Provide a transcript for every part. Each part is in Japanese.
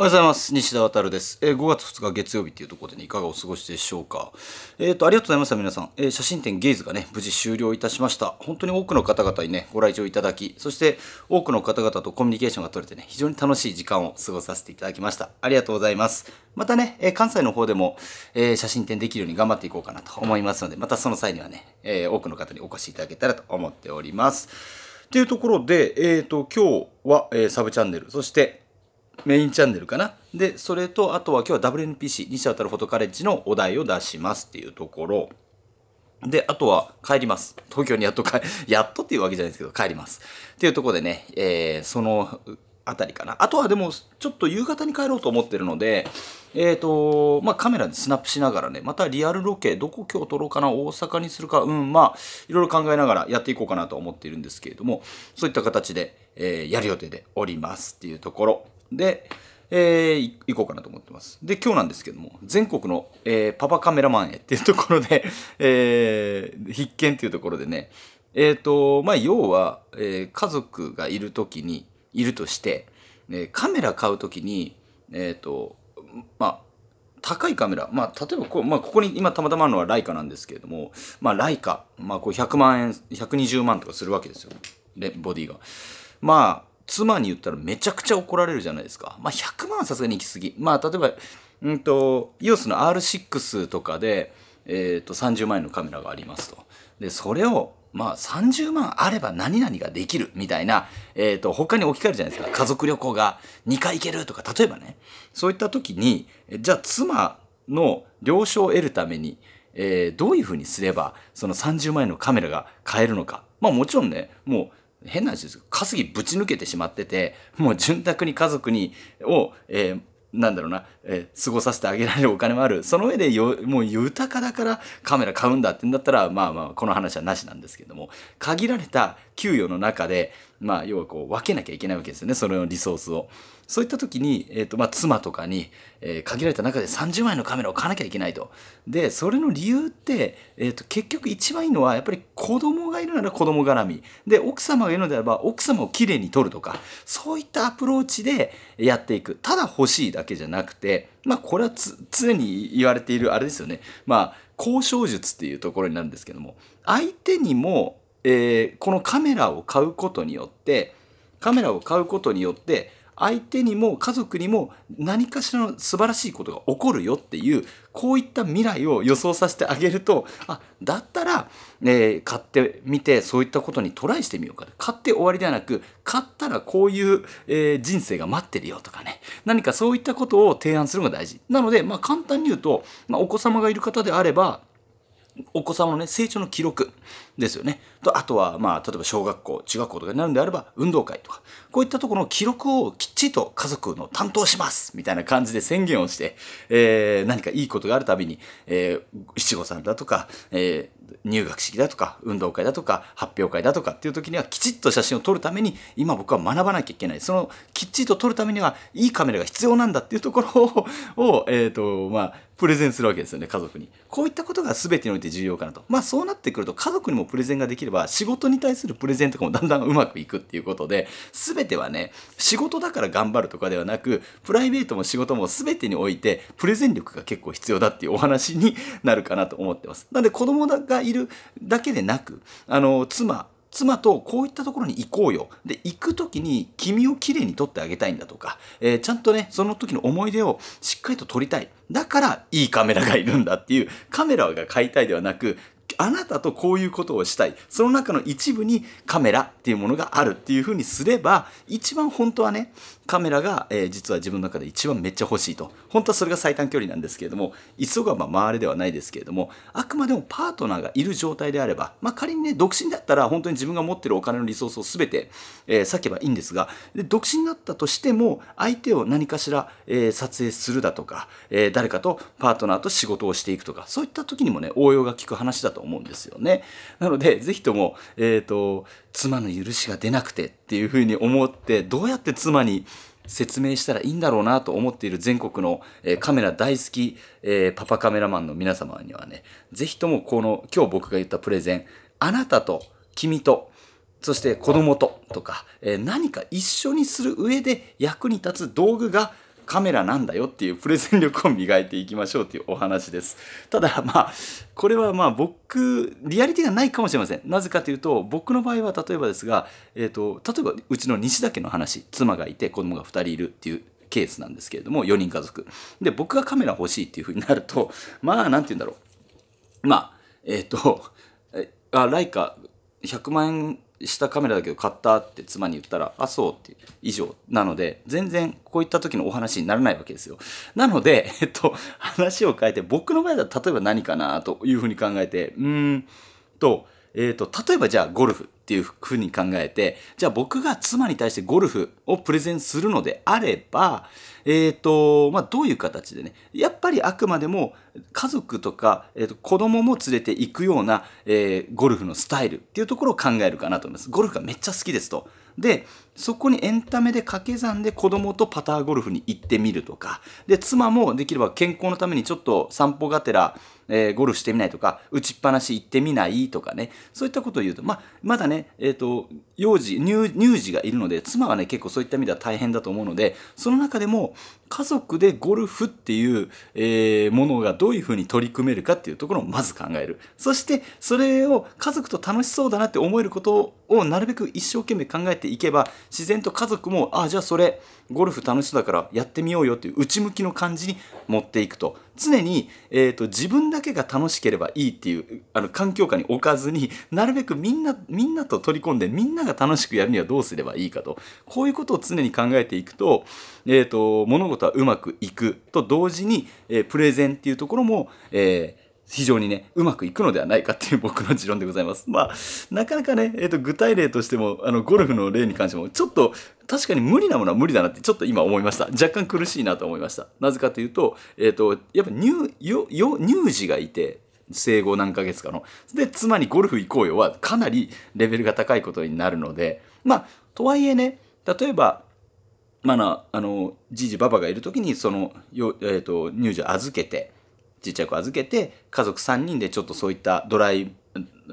おはようございます。西田航です。えー、5月2日月曜日っていうところでね、いかがお過ごしでしょうか。えっ、ー、と、ありがとうございました、皆さん。えー、写真展ゲイズがね、無事終了いたしました。本当に多くの方々にね、ご来場いただき、そして多くの方々とコミュニケーションが取れてね、非常に楽しい時間を過ごさせていただきました。ありがとうございます。またね、え関西の方でも、え写真展できるように頑張っていこうかなと思いますので、またその際にはね、え多くの方にお越しいただけたらと思っております。というところで、えっ、と、今日は、えサブチャンネル、そして、メインチャンネルかな。で、それと、あとは今日は WNPC、西渡るフォトカレッジのお題を出しますっていうところ。で、あとは帰ります。東京にやっと帰、やっとっていうわけじゃないですけど、帰ります。っていうところでね、えー、そのあたりかな。あとはでも、ちょっと夕方に帰ろうと思ってるので、えっ、ー、と、まあ、カメラでスナップしながらね、またリアルロケ、どこ今日撮ろうかな、大阪にするか、うん、まあ、いろいろ考えながらやっていこうかなと思っているんですけれども、そういった形で、えー、やる予定でおりますっていうところ。で、えー、行こうかなと思ってます。で、今日なんですけども、全国の、えー、パパカメラマンへっていうところで えー、必見っていうところでね、えっ、ー、と、まあ、要は、えー、家族がいるときに、いるとして、えー、カメラ買うときに、えっ、ー、と、まあ、高いカメラ、まあ、例えばこう、まあ、ここに今たまたまあるのはライカなんですけれども、まあ、ライカ、まあ、こう100万円、120万とかするわけですよ。ボディが。まあ、妻に言ったらめちゃくちゃ怒られるじゃないですか。まあ、100万はさすがに行き過ぎ。まあ、例えば、うんと、EOS の R6 とかで、えっ、ー、と、30万円のカメラがありますと。で、それを、まあ、30万あれば何々ができるみたいな、えっ、ー、と、他に置き換えるじゃないですか。家族旅行が2回行けるとか、例えばね。そういった時に、じゃあ妻の了承を得るために、えー、どういうふうにすれば、その30万円のカメラが買えるのか。まあもちろんね、もう変な話ですけど、稼ぎぶち抜けてしまってて、もう潤沢に家族に、を、えー、なんだろうな、えー、過ごさせてあげられるお金もある。その上でよ、もう豊かだからカメラ買うんだってんだったら、まあまあ、この話はなしなんですけども、限られた給与の中で、まあ、要はこう、分けなきゃいけないわけですよね、そのリソースを。そういった時に、えーとまあ、妻とかに、えー、限られた中で30枚のカメラを買わなきゃいけないと。でそれの理由って、えーと、結局一番いいのはやっぱり子供がいるなら子供絡みで奥様がいるのであれば奥様をきれいに撮るとかそういったアプローチでやっていくただ欲しいだけじゃなくてまあこれは常に言われているあれですよねまあ交渉術っていうところになるんですけども相手にも、えー、このカメラを買うことによってカメラを買うことによって相手にも家族にも何かしらの素晴らしいことが起こるよっていうこういった未来を予想させてあげるとあだったら、えー、買ってみてそういったことにトライしてみようか買って終わりではなく買ったらこういう、えー、人生が待ってるよとかね何かそういったことを提案するのが大事なので、まあ、簡単に言うと、まあ、お子様がいる方であればお子様のね成長の記録ですよね。とあとは、まあ、例えば小学校中学校とかになるんであれば運動会とかこういったところの記録をきっちりと家族の担当しますみたいな感じで宣言をして、えー、何かいいことがあるたびに、えー、七五三だとか、えー、入学式だとか運動会だとか発表会だとかっていう時にはきちっと写真を撮るために今僕は学ばなきゃいけないそのきっちりと撮るためにはいいカメラが必要なんだっていうところを えーとまあ、プレゼンするわけですよね家族に。こういったことが全てにおいて重要かなと。まあそうなってくると家族にもプレゼンができれば仕事に対するプレゼンとかもだんだんうまくいくっていうことで全てはね仕事だから頑張るとかではなくプライベートも仕事も全てにおいてプレゼン力が結構必要だっていうお話になるかなと思ってます。なんで子供がいるだけでなくあの妻妻とこういったところに行こうよ。で、行く時に君をきれいに撮ってあげたいんだとか、えー、ちゃんとね、その時の思い出をしっかりと撮りたい。だからいいカメラがいるんだっていう、カメラが買いたいではなく、あなたとこういうことをしたいその中の一部にカメラっていうものがあるっていうふうにすれば一番本当はねカメラが、えー、実は自分の中で一番めっちゃ欲しいと本当はそれが最短距離なんですけれども急がば回れではないですけれどもあくまでもパートナーがいる状態であれば、まあ、仮にね独身だったら本当に自分が持ってるお金のリソースを全て、えー、割けばいいんですがで独身だったとしても相手を何かしら、えー、撮影するだとか、えー、誰かとパートナーと仕事をしていくとかそういった時にもね応用が利く話だと思うんですよね。なのでぜひとも、えーと妻の許しが出なくてっていうふうに思ってどうやって妻に説明したらいいんだろうなと思っている全国の、えー、カメラ大好き、えー、パパカメラマンの皆様にはね、ぜひともこの今日僕が言ったプレゼン、あなたと君と、そして子供ととか、えー、何か一緒にする上で役に立つ道具がカメラなんだよっていうプレゼン力を磨いていきましょうっていうお話です。ただまあこれはまあ僕リアリティがないかもしれません。なぜかというと僕の場合は例えばですが、えーと、例えばうちの西田家の話妻がいて子供が2人いるっていうケースなんですけれども4人家族で僕がカメラ欲しいっていうふうになるとまあ何て言うんだろうまあえっ、ー、とあライカ100万円したカメラだけど買ったって妻に言ったら、あ、そうって以上なので、全然こういった時のお話にならないわけですよ。なので、えっと、話を変えて、僕の場合だと例えば何かなというふうに考えて、うーんと、えっ、と、例えばじゃあゴルフ。っていうふうに考えて、じゃあ僕が妻に対してゴルフをプレゼンするのであれば、えっ、ー、と、まあ、どういう形でね、やっぱりあくまでも家族とか、えっ、ー、と、子供も連れて行くような、えー、ゴルフのスタイルっていうところを考えるかなと思います。ゴルフがめっちゃ好きですと。で、そこにエンタメで掛け算で子供とパターゴルフに行ってみるとか、で、妻もできれば健康のためにちょっと散歩がてら、えー、ゴルフしてみないとか、打ちっぱなし行ってみないとかね、そういったことを言うと、まあ、まだね、えっ、ー、と、幼児乳、乳児がいるので、妻はね、結構そういった意味では大変だと思うので、その中でも、家族でゴルフっていう、えー、ものがどういうふうに取り組めるかっていうところをまず考える。そして、それを家族と楽しそうだなって思えることをなるべく一生懸命考えていけば、自然と家族も、あ、じゃあそれ、ゴルフ楽しそうだからやってみようよっていう内向きの感じに持っていくと。常に、えーと、自分だけが楽しければいいっていうあの環境下に置かずになるべくみんなみんなと取り込んでみんなが楽しくやるにはどうすればいいかとこういうことを常に考えていくと,、えーと、と物事とはうまくいくと同時に、えー、プレゼンっていうところも、えー、非常にね、うまくいくのではないかっていう僕の持論でございます。まあ、なかなかね、えっ、ー、と、具体例としても、あの、ゴルフの例に関しても、ちょっと、確かに無理なものは無理だなって、ちょっと今思いました。若干苦しいなと思いました。なぜかというと、えっ、ー、と、やっぱ乳、よ、よ、乳児がいて、生後何ヶ月かの。で、妻にゴルフ行こうよは、かなりレベルが高いことになるので、まあ、とはいえね、例えば、まあ、あのじじばばがいる時にそのえーと、乳児を預けてちっちゃい子預けて家族3人でちょっとそういったドライ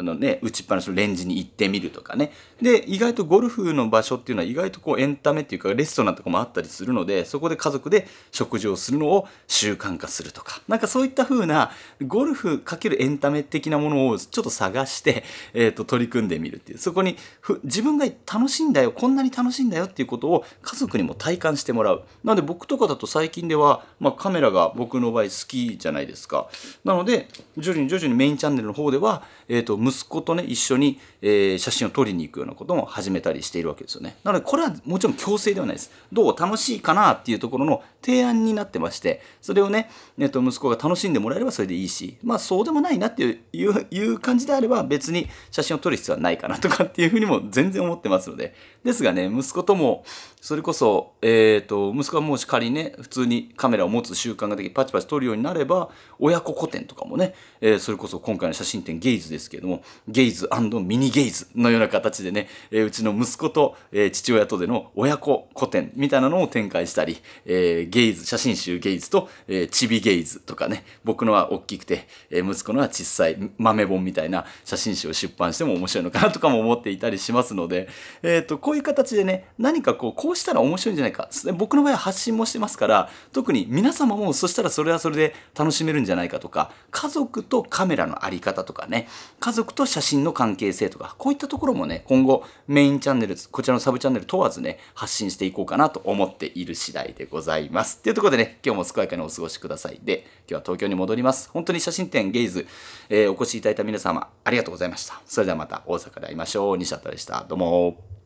のね、打ちっぱなしのレンジに行ってみるとかね。で、意外とゴルフの場所っていうのは意外とこうエンタメっていうかレストランとかもあったりするので、そこで家族で食事をするのを習慣化するとか、なんかそういった風なゴルフ×エンタメ的なものをちょっと探して、えっ、ー、と、取り組んでみるっていう。そこに自分が楽しいんだよ、こんなに楽しいんだよっていうことを家族にも体感してもらう。なので僕とかだと最近では、まあ、カメラが僕の場合好きじゃないですか。なので、徐々に徐々にメインチャンネルの方では、えっ、ー、と、息子とね一緒に、えー、写真を撮りに行くようなことも始めたりしているわけですよねなのでこれはもちろん強制ではないですどう楽しいかなっていうところの提案になってましてそれをね、えー、と息子が楽しんでもらえればそれでいいしまあそうでもないなっていういう感じであれば別に写真を撮る必要はないかなとかっていうふうにも全然思ってますのでですがね息子ともそれこそ、えーと、息子がもし仮にね普通にカメラを持つ習慣ができパチパチ撮るようになれば親子個展とかもね、えー、それこそ今回の写真展ゲイズですけどもゲイズミニゲイズのような形でね、えー、うちの息子と、えー、父親とでの親子古典みたいなのを展開したり、えー、ゲイズ写真集ゲイズと、えー、チビゲイズとかね僕のは大きくて、えー、息子のは小さい豆本みたいな写真集を出版しても面白いのかなとかも思っていたりしますので、えー、とこういう形でね何かこうこうしたら面白いんじゃないか僕の場合は発信もしてますから特に皆様もそしたらそれはそれで楽しめるんじゃないかとか家族とカメラの在り方とかね家族と写真の関係性とか、こういったところもね、今後メインチャンネル、こちらのサブチャンネル問わずね、発信していこうかなと思っている次第でございます。というところでね、今日も健やかにお過ごしください。で、今日は東京に戻ります。本当に写真展ゲイズ、えー、お越しいただいた皆様、ありがとうございました。それではまた大阪で会いましょう。西畑でした。どうも